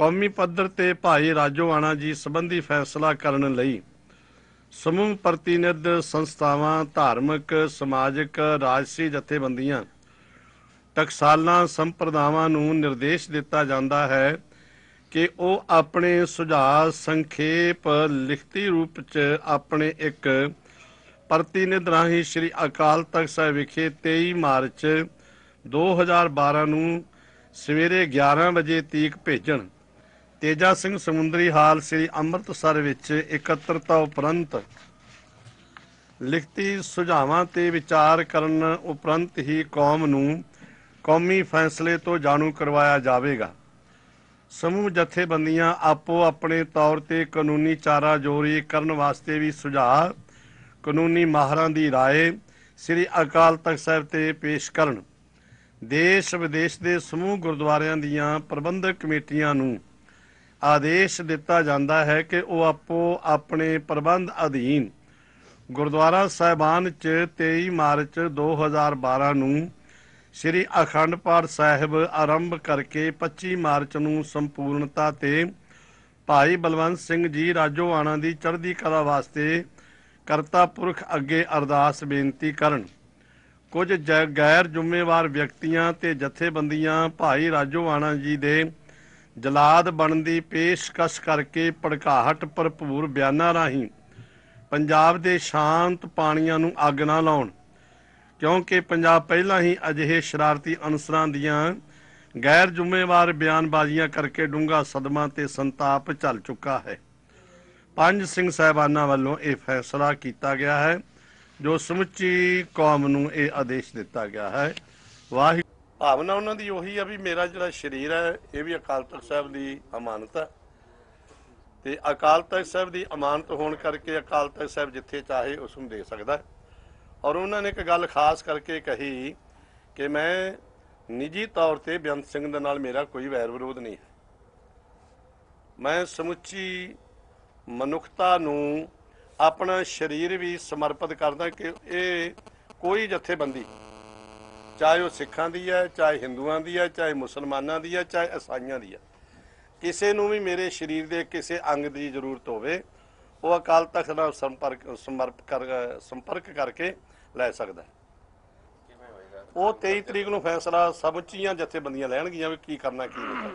ਕੌਮੀ ਪੱਧਰ ਤੇ ਭਾਈ ਰਾਜੋਆਣਾ ਜੀ ਸੰਬੰਧੀ ਫੈਸਲਾ ਕਰਨ ਲਈ ਸਮੂਹ ਪ੍ਰਤੀਨਿਧ ਸੰਸਥਾਵਾਂ ਧਾਰਮਿਕ ਸਮਾਜਿਕ ਰਾਜਸੀ ਜਥੇਬੰਦੀਆਂ ਟਕਸਾਲਾਂ ਸੰਪਰਦਾਵਾਂ ਨੂੰ ਨਿਰਦੇਸ਼ ਦਿੱਤਾ ਜਾਂਦਾ ਹੈ ਕਿ ਉਹ ਆਪਣੇ ਸੁਝਾਅ ਸੰਖੇਪ ਲਿਖਤੀ ਰੂਪ 'ਚ ਆਪਣੇ ਇੱਕ ਪ੍ਰਤੀਨਿਧ ਰਾਹੀਂ ਸ੍ਰੀ ਅਕਾਲ ਤਖਤ ਸਾਹਿਬ ਵਿਖੇ 23 ਮਾਰਚ 2012 ਨੂੰ ਸਵੇਰੇ 11 ਵਜੇ ਤੀਕ ਭੇਜਣ ਤੇਜਾ ਸਿੰਘ ਸਮੁੰਦਰੀ ਹਾਲ ਸ੍ਰੀ ਅੰਮ੍ਰਿਤਸਰ ਵਿੱਚ ਇਕੱਤਰਤਾ ਉਪਰੰਤ ਲਿਖਤੀ ਸੁਝਾਵਾਂ ਤੇ ਵਿਚਾਰ ਕਰਨ ਉਪਰੰਤ ਹੀ ਕੌਮ ਨੂੰ ਕੌਮੀ ਫੈਸਲੇ ਤੋਂ ਜਾਣੂ ਕਰਵਾਇਆ ਜਾਵੇਗਾ ਸਮੂਹ ਜਥੇਬੰਦੀਆਂ ਆਪੋ ਆਪਣੇ ਤੌਰ ਤੇ ਕਾਨੂੰਨੀ ਚਾਰਾ ਜੋਰੀ ਕਰਨ ਵਾਸਤੇ ਵੀ ਸੁਝਾਅ ਕਾਨੂੰਨੀ ਮਾਹਰਾਂ ਦੀ رائے ਸ੍ਰੀ ਅਕਾਲ ਤਖਤ ਸਾਹਿਬ ਤੇ ਪੇਸ਼ ਕਰਨ ਦੇਸ਼ ਵਿਦੇਸ਼ ਦੇ ਸਮੂਹ ਗੁਰਦੁਆਰਿਆਂ ਦੀਆਂ ਪ੍ਰਬੰਧਕ ਕਮੇਟੀਆਂ ਨੂੰ ਆਦੇਸ਼ ਦਿੱਤਾ ਜਾਂਦਾ ਹੈ ਕਿ ਉਹ ਆਪੋ ਆਪਣੇ ਪ੍ਰਬੰਧ ਅਧੀਨ ਗੁਰਦੁਆਰਾ ਸਾਹਿਬਾਨ ਚ 23 ਮਾਰਚ 2012 ਨੂੰ ਸ੍ਰੀ ਅਖੰਡ ਪਾਠ ਸਾਹਿਬ ਆਰੰਭ ਕਰਕੇ 25 ਮਾਰਚ ਨੂੰ ਸੰਪੂਰਨਤਾ ਤੇ ਭਾਈ ਬਲਵੰਤ ਸਿੰਘ ਜੀ ਰਾਜੋਆਣਾ ਦੀ ਚੜ੍ਹਦੀ ਕਲਾ ਵਾਸਤੇ ਕਰਤਾ ਪੁਰਖ ਅੱਗੇ ਅਰਦਾਸ ਬੇਨਤੀ ਕਰਨ ਕੁਝ ਗੈਰ ਜ਼ਿੰਮੇਵਾਰ ਵਿਅਕਤੀਆਂ ਤੇ ਜਥੇਬੰਦੀਆਂ ਭਾਈ ਰਾਜੋਆਣਾ ਜੀ ਦੇ ਜਲਾਦ ਬਣਨ ਦੀ ਪੇਸ਼ਕਸ਼ ਕਰਕੇ ਪੜਕਾਹਟ ਭਰਪੂਰ ਬਿਆਨਾਂ ਰਾਹੀਂ ਪੰਜਾਬ ਦੇ ਸ਼ਾਂਤ ਪਾਣੀਆਂ ਨੂੰ ਅੱਗ ਨਾ ਲਾਉਣ ਕਿਉਂਕਿ ਪੰਜਾਬ ਪਹਿਲਾਂ ਹੀ ਅਜਿਹੇ ਸ਼ਰਾਰਤੀ ਅਨਸਰਾਂ ਦੀਆਂ ਗੈਰ ਜ਼ਿੰਮੇਵਾਰ ਬਿਆਨਬਾਜ਼ੀਆਂ ਕਰਕੇ ਡੂੰਗਾ ਸਦਮਾ ਤੇ ਸੰਤਾਪ ਚੱਲ ਚੁੱਕਾ ਹੈ ਪੰਜ ਸਿੰਘ ਸਹਿਬਾਨਾਂ ਵੱਲੋਂ ਇਹ ਫੈਸਲਾ ਕੀਤਾ ਗਿਆ ਹੈ ਜੋ ਸਮੁੱਚੀ ਕੌਮ ਨੂੰ ਇਹ ਆਦੇਸ਼ ਦਿੱਤਾ ਗਿਆ ਹੈ ਵਾਹਿਗੁਰੂ ਭਾਵਨਾ ਉਹਨਾਂ ਦੀ ਉਹੀ ਆ ਵੀ ਮੇਰਾ ਜਿਹੜਾ ਸਰੀਰ ਹੈ ਇਹ ਵੀ ਅਕਾਲ ਤਖਤ ਸਾਹਿਬ ਦੀ ਅਮਾਨਤ ਹੈ ਤੇ ਅਕਾਲ ਤਖਤ ਸਾਹਿਬ ਦੀ ਅਮਾਨਤ ਹੋਣ ਕਰਕੇ ਅਕਾਲ ਤਖਤ ਸਾਹਿਬ ਜਿੱਥੇ ਚਾਹੇ ਉਸ ਨੂੰ ਦੇ ਸਕਦਾ ਹੈ ਔਰ ਉਹਨਾਂ ਨੇ ਇੱਕ ਗੱਲ ਖਾਸ ਕਰਕੇ ਕਹੀ ਕਿ ਮੈਂ ਨਿੱਜੀ ਤੌਰ ਤੇ ਬੇਅੰਤ ਸਿੰਘ ਦੇ ਨਾਲ ਮੇਰਾ ਕੋਈ ਵੈਰ ਵਿਰੋਧ ਨਹੀਂ ਹੈ ਮੈਂ ਸਮੁੱਚੀ ਮਨੁੱਖਤਾ ਨੂੰ ਆਪਣਾ ਸਰੀਰ ਵੀ ਸਮਰਪਿਤ ਕਰਦਾ ਕਿ ਇਹ ਕੋਈ ਜਥੇਬੰਦੀ ਚਾਹੇ ਉਹ ਸਿੱਖਾਂ ਦੀ ਹੈ ਚਾਹੇ ਹਿੰਦੂਆਂ ਦੀ ਹੈ ਚਾਹੇ ਮੁਸਲਮਾਨਾਂ ਦੀ ਹੈ ਚਾਹੇ ਇਸਾਈਆਂ ਦੀ ਹੈ ਕਿਸੇ ਨੂੰ ਵੀ ਮੇਰੇ ਸਰੀਰ ਦੇ ਕਿਸੇ ਅੰਗ ਦੀ ਜ਼ਰੂਰਤ ਹੋਵੇ ਉਹ ਅਕਾਲ ਤਖਤ ਨਾਲ ਸੰਪਰਕ ਸਮਰਪ ਕਰ ਸੰਪਰਕ ਕਰਕੇ ਲੈ ਸਕਦਾ ਹੈ ਉਹ 23 ਤਰੀਕ ਨੂੰ ਫੈਸਲਾ ਸਭ ਚੀਆਂ ਜਥੇਬੰਦੀਆਂ ਲੈਣਗੀਆਂ ਵੀ ਕੀ ਕਰਨਾ ਕੀ ਨਹੀਂ